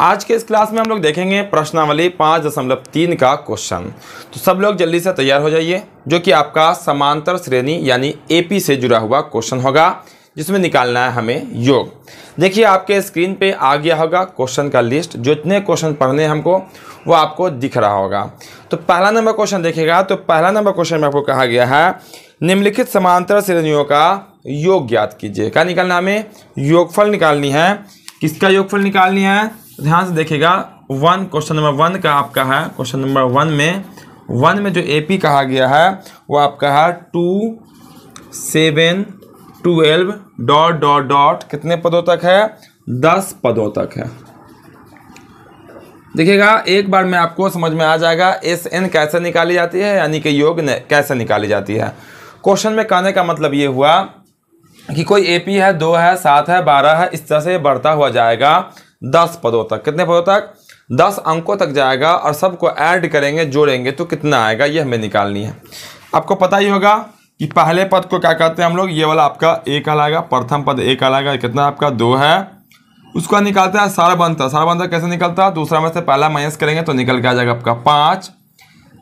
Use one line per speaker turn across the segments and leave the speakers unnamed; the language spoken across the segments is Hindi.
आज के इस क्लास में हम लोग देखेंगे प्रश्नावली पाँच दशमलव तीन का क्वेश्चन तो सब लोग जल्दी से तैयार हो जाइए जो कि आपका समांतर श्रेणी यानी एपी से जुड़ा हुआ क्वेश्चन होगा जिसमें निकालना है हमें योग देखिए आपके स्क्रीन पे आ गया होगा क्वेश्चन का लिस्ट जो इतने क्वेश्चन पढ़ने हमको वो आपको दिख रहा होगा तो पहला नंबर क्वेश्चन देखेगा तो पहला नंबर क्वेश्चन में आपको कहा गया है निम्नलिखित समांतर श्रेणियों का योग ज्ञात कीजिए क्या निकालना हमें योगफल निकालनी है किसका योगफल निकालनी है ध्यान से देखिएगा वन क्वेश्चन नंबर वन का आपका है क्वेश्चन नंबर वन में वन में जो एपी कहा गया है वो आपका है two seven twelve dot dot dot कितने पदों तक है दस पदों तक है देखिएगा एक बार में आपको समझ में आ जाएगा एस एन कैसे निकाली जाती है यानी कि योग कैसे निकाली जाती है क्वेश्चन में कहने का मतलब ये हुआ कि कोई एपी है दो है सात है बारह है इस तरह से बढ़ता हुआ जाएगा दस पदों तक कितने पदों तक दस अंकों तक जाएगा और सबको ऐड करेंगे जोड़ेंगे तो कितना आएगा ये हमें निकालनी है आपको पता ही होगा कि पहले पद को क्या कहते हैं हम लोग ये वाला आपका ए कहलाएगा प्रथम पद ए कहलाएगा कितना आपका दो है उसका निकालता है सारबंता सारबंता कैसे निकलता है दूसरा में से पहला माइनस करेंगे तो निकल के आ जाएगा आपका पाँच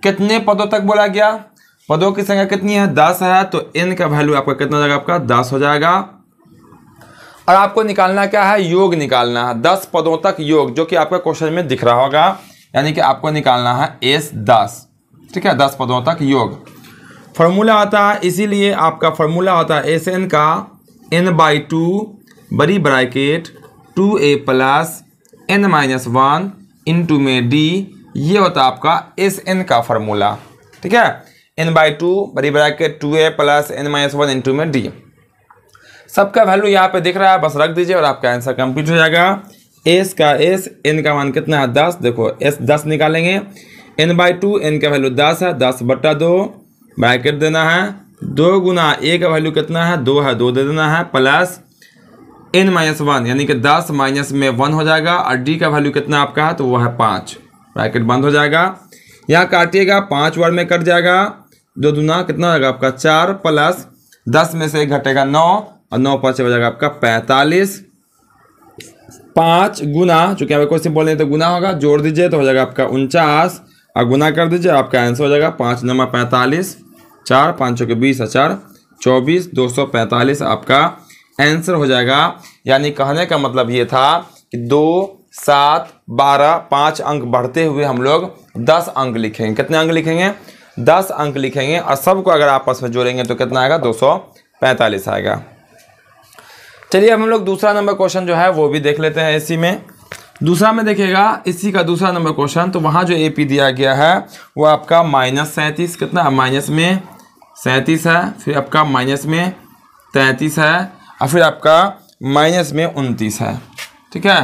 कितने पदों तक बोला गया पदों की संख्या कितनी है दस है तो इनका का वैल्यू आपका कितना हो जाएगा आपका दस हो जाएगा और आपको निकालना क्या है योग निकालना है दस पदों तक योग जो कि आपका क्वेश्चन में दिख रहा होगा यानी कि आपको निकालना है एस दस ठीक है दस पदों तक योग फार्मूला आता है इसीलिए आपका फार्मूला होता है एस एन का एन बाई टू बड़ी bracket two A plus N minus one into में डी ये होता है आपका एस एन का फार्मूला ठीक है एन बाई टू बड़ी bracket two A plus N minus one into में डी सबका वैल्यू यहाँ पे दिख रहा है बस रख दीजिए और आपका आंसर कंप्लीट हो जाएगा एस का एस एन का मान कितना है दस देखो एस दस निकालेंगे एन बाई टू एन का वैल्यू दस है दस बट्टा दो ब्रैकेट देना है दो गुना ए का वैल्यू कितना है दो है दो दे देना है प्लस एन माइनस वन यानी कि दस माइनस में वन हो जाएगा और डी का वैल्यू कितना आपका है तो वह है पाँच ब्रैकेट बंद हो जाएगा यहाँ काटिएगा पाँच वर्ड में कट जाएगा दो दुना कितना होगा आपका चार प्लस दस में से घटेगा नौ और नौ पाँच हो जाएगा आपका पैंतालीस पाँच गुना चूँकि आप क्वेश्चन कोई रहे नहीं तो गुना होगा जोड़ दीजिए तो हो जाएगा आपका उनचास और गुना कर दीजिए आपका आंसर हो जाएगा पाँच नंबर पैंतालीस चार पाँच के बीस हजार अच्छा, चौबीस दो सौ पैंतालीस आपका आंसर हो जाएगा यानी कहने का मतलब ये था कि दो सात बारह पाँच अंक बढ़ते हुए हम लोग दस अंक लिखेंगे कितने अंक लिखेंगे दस अंक लिखेंगे और सबको अगर आपस में जोड़ेंगे तो कितना आएगा दो सौ पैंतालीस आएगा चलिए अब हम लोग दूसरा नंबर क्वेश्चन जो है वो भी देख लेते हैं इसी में दूसरा में देखिएगा इसी का दूसरा नंबर क्वेश्चन तो वहाँ जो ए पी दिया गया है वो आपका माइनस सैंतीस कितना माइनस में सैंतीस है फिर आपका माइनस में तैंतीस है और फिर आपका माइनस में उनतीस है ठीक है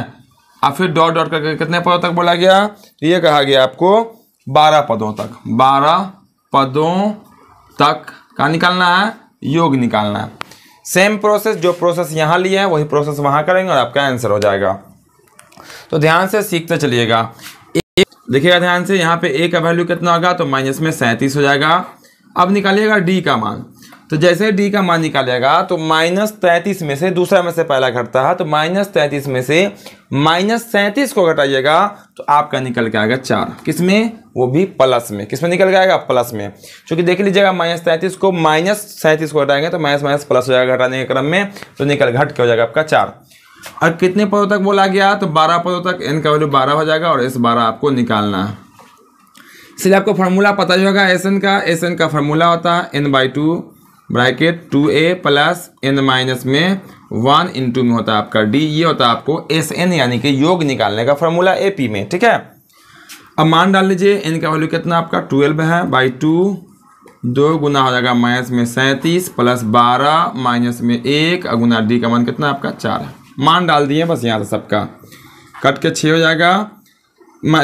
और फिर डॉट डॉट करके कितने पदों तक बोला गया ये कहा गया आपको बारह पदों तक बारह पदों तक का निकालना है योग निकालना है सेम प्रोसेस जो प्रोसेस यहाँ लिया है वही प्रोसेस वहाँ करेंगे और आपका आंसर हो जाएगा तो ध्यान से सीखते चलिएगा देखिएगा ध्यान से यहाँ पे ए का वैल्यू कितना होगा तो माइनस में सैंतीस हो जाएगा अब निकालिएगा डी का मान तो जैसे डी का मान निकालेगा तो माइनस तैंतीस में से दूसरा में से पहला घटता है तो माइनस तैंतीस में से माइनस सैंतीस को घटाइएगा तो आपका निकल के आएगा चार किस में वो भी प्लस में किस में निकल के आएगा प्लस में क्योंकि देख लीजिएगा माइनस तैंतीस को माइनस सैंतीस को घटाएंगे तो माइनस माइनस प्लस हो जाएगा घटाने के क्रम में तो निकल घट के हो जाएगा आपका चार और कितने पदों तक बोला गया तो बारह पदों तक एन का वैल्यू बारह हो जाएगा और एस बारह आपको निकालना है इसलिए आपको फार्मूला पता ही होगा एस एन का एस एन का फार्मूला होता है N by two bracket two A plus N minus में वन इंटू में होता है आपका डी ये होता है आपको एस एन यानी कि योग निकालने का फॉर्मूला ए पी में ठीक है अब मान डाल लीजिए एन का वैल्यू कितना आपका ट्वेल्व है बाई टू दो गुना हो जाएगा माइनस में सैंतीस प्लस बारह माइनस में एक गुना डी का मान कितना आपका चार है मान डाल दिए बस यहाँ से सबका कट के छः हो जाएगा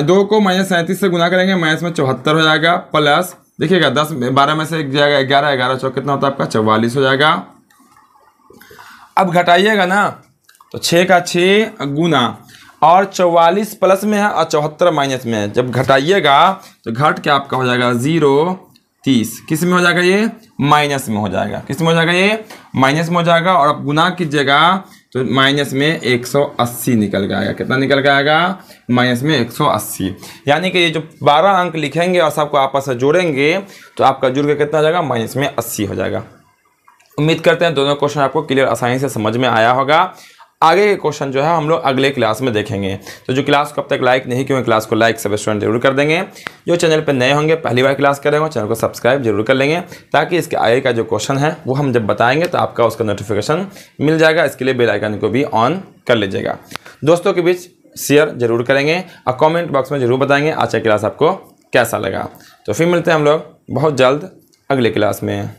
दो को माइनस सैंतीस से गुना करेंगे माइनस में चौहत्तर हो जाएगा प्लस देखिएगा दस बारह में से एक जाएगा ग्यारह ग्यारह चौक कितना होता है आपका चौवालीस हो जाएगा अब घटाइएगा ना तो छः का छः गुना और चौवालीस प्लस में है और चौहत्तर माइनस में है जब घटाइएगा तो घट के आपका हो जाएगा ज़ीरो तीस किस में हो जाएगा ये माइनस में हो जाएगा किस में हो जाएगा ये माइनस में हो जाएगा और अब गुना कीजिएगा तो माइनस में 180 निकल के आएगा कितना निकल के आएगा माइनस में 180 यानी कि ये जो 12 अंक लिखेंगे और सबको आपस में जोड़ेंगे तो आपका जुड़ के कितना हो जाएगा माइनस में 80 हो जाएगा उम्मीद करते हैं दोनों क्वेश्चन आपको क्लियर आसानी से समझ में आया होगा आगे के क्वेश्चन जो है हम लोग अगले क्लास में देखेंगे तो जो क्लास को अब तक लाइक नहीं क्यों क्लास को लाइक सब स्टूडेंट जरूर कर देंगे जो चैनल पर नए होंगे पहली बार क्लास करेंगे चैनल को सब्सक्राइब जरूर कर लेंगे ताकि इसके आगे का जो क्वेश्चन है वो हम जब बताएंगे तो आपका उसका नोटिफिकेशन मिल जाएगा इसके लिए बेलाइकन को भी ऑन कर लीजिएगा दोस्तों के बीच शेयर जरूर करेंगे और कॉमेंट बॉक्स में जरूर बताएंगे आज का क्लास आपको कैसा लगा तो फिर मिलते हैं हम लोग बहुत जल्द अगले क्लास में